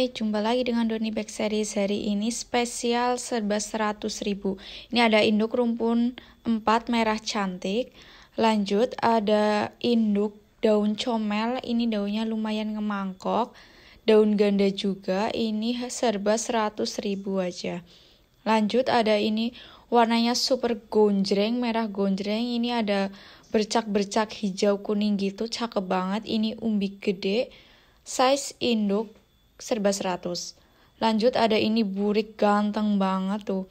Hai, jumpa lagi dengan Doni Back Series hari ini spesial serba 100 ribu Ini ada induk rumpun 4 merah cantik Lanjut ada induk daun comel, ini daunnya lumayan ngemangkok Daun ganda juga, ini serba 100 ribu aja Lanjut ada ini warnanya super gonjreng, merah gonjreng Ini ada bercak-bercak hijau kuning gitu, cakep banget Ini umbi gede Size induk serba seratus. Lanjut ada ini burik ganteng banget tuh.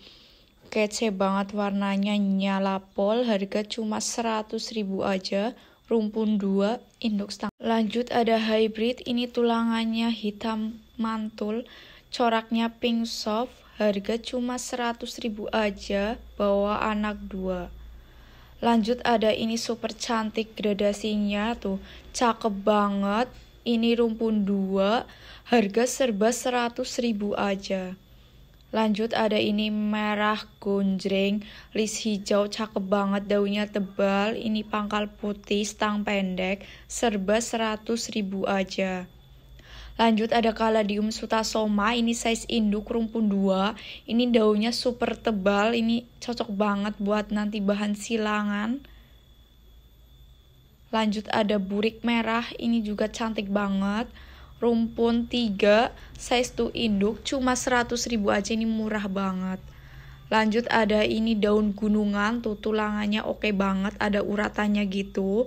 Kece banget warnanya nyala pol, harga cuma 100 ribu aja, rumpun 2, induk stang. Lanjut ada hybrid, ini tulangannya hitam mantul, coraknya pink soft, harga cuma 100 ribu aja, bawa anak 2. Lanjut ada ini super cantik gradasinya tuh, cakep banget, ini rumpun dua harga serba seratus ribu aja. Lanjut ada ini merah gonjreng, lis hijau cakep banget, daunnya tebal, ini pangkal putih, stang pendek, serba seratus ribu aja. Lanjut ada Caladium sutasoma, ini size induk rumpun 2, ini daunnya super tebal, ini cocok banget buat nanti bahan silangan. Lanjut ada burik merah, ini juga cantik banget. Rumpun 3, size 2 induk, cuma 100 ribu aja ini murah banget. Lanjut ada ini daun gunungan, tuh tulangannya oke okay banget, ada uratannya gitu.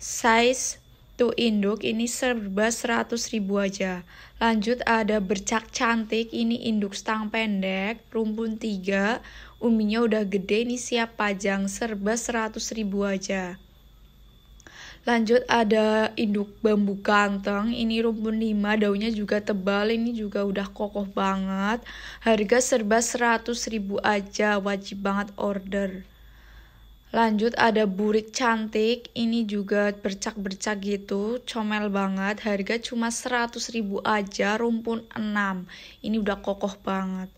Size 2 induk ini serba 100 ribu aja. Lanjut ada bercak cantik, ini induk stang pendek, rumpun 3, uminya udah gede, ini siap pajang serba 100 ribu aja. Lanjut ada induk bambu ganteng, ini rumpun 5, daunnya juga tebal, ini juga udah kokoh banget. Harga serba 100 ribu aja, wajib banget order. Lanjut ada burik cantik, ini juga bercak-bercak gitu, comel banget, harga cuma 100 ribu aja, rumpun 6. Ini udah kokoh banget.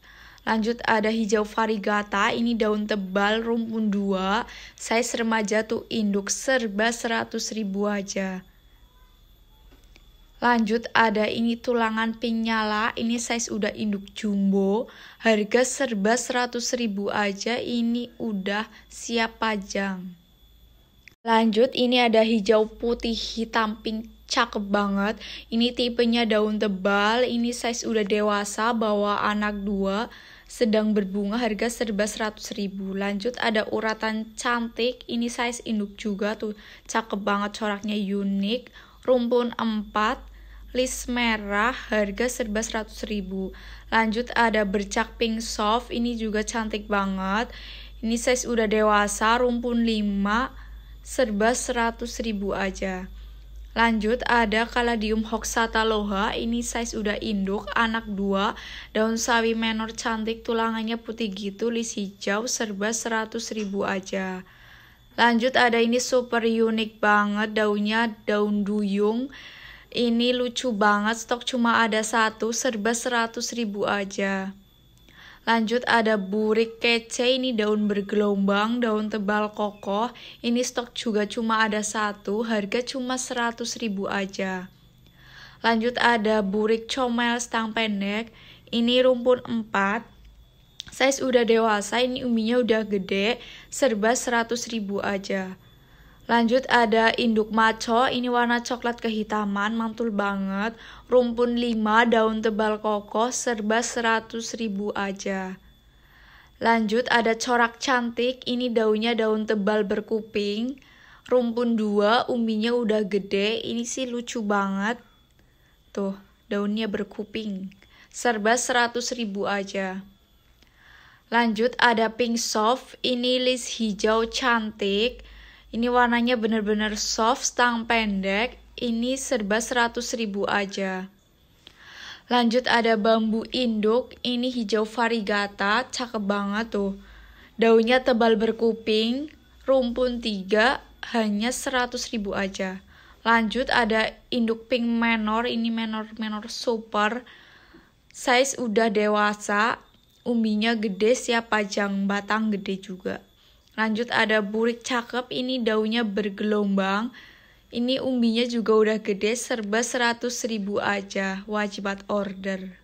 Lanjut ada hijau varigata, ini daun tebal, rumpun dua, size remaja tuh induk, serba 100 ribu aja. Lanjut ada ini tulangan penyala ini size udah induk jumbo, harga serba 100 ribu aja, ini udah siap pajang. Lanjut ini ada hijau putih hitam pink cakep banget. Ini tipenya daun tebal, ini size udah dewasa, bawa anak dua, sedang berbunga harga serba 100 ribu. Lanjut ada uratan cantik, ini size induk juga tuh, cakep banget coraknya unik. Rumpun 4, list merah harga serba 100 ribu. Lanjut ada bercak pink soft, ini juga cantik banget. Ini size udah dewasa, rumpun 5, serba 100 ribu aja. Lanjut ada Caladium hoxata loha, ini size udah induk, anak dua, daun sawi menor cantik, tulangannya putih gitu, lis hijau, serba 100 ribu aja. Lanjut ada ini super unik banget, daunnya daun duyung, ini lucu banget, stok cuma ada satu, serba 100 ribu aja. Lanjut ada burik kece ini daun bergelombang, daun tebal kokoh. Ini stok juga cuma ada satu, harga cuma 100 ribu aja. Lanjut ada burik comel stang pendek. Ini rumpun 4. Size udah dewasa, ini uminya udah gede, serba 100 ribu aja. Lanjut ada induk maco, ini warna coklat kehitaman, mantul banget. Rumpun 5, daun tebal kokoh, serba 100 ribu aja. Lanjut ada corak cantik, ini daunnya daun tebal berkuping. Rumpun 2, umbinya udah gede, ini sih lucu banget. Tuh, daunnya berkuping. Serba 100 ribu aja. Lanjut ada pink soft, ini list hijau cantik ini warnanya benar-benar soft, stang pendek. Ini serba 100 ribu aja. Lanjut ada bambu induk, ini hijau varigata, cakep banget tuh. Daunnya tebal berkuping, rumpun tiga, hanya 100 ribu aja. Lanjut ada induk pink menor, ini menor-menor super. Size udah dewasa, umbinya gede, siap panjang batang gede juga. Lanjut ada burik cakep, ini daunnya bergelombang. Ini umbinya juga udah gede, serba 100 ribu aja, wajibat order.